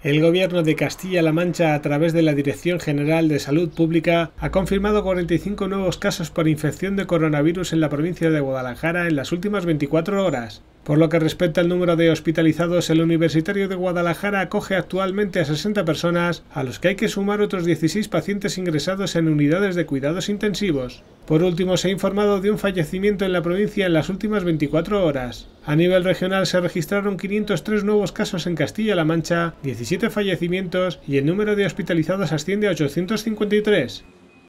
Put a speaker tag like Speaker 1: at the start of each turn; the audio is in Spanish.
Speaker 1: El gobierno de Castilla-La Mancha, a través de la Dirección General de Salud Pública, ha confirmado 45 nuevos casos por infección de coronavirus en la provincia de Guadalajara en las últimas 24 horas. Por lo que respecta al número de hospitalizados, el Universitario de Guadalajara acoge actualmente a 60 personas, a los que hay que sumar otros 16 pacientes ingresados en unidades de cuidados intensivos. Por último, se ha informado de un fallecimiento en la provincia en las últimas 24 horas. A nivel regional se registraron 503 nuevos casos en Castilla-La Mancha, 17 fallecimientos y el número de hospitalizados asciende a 853.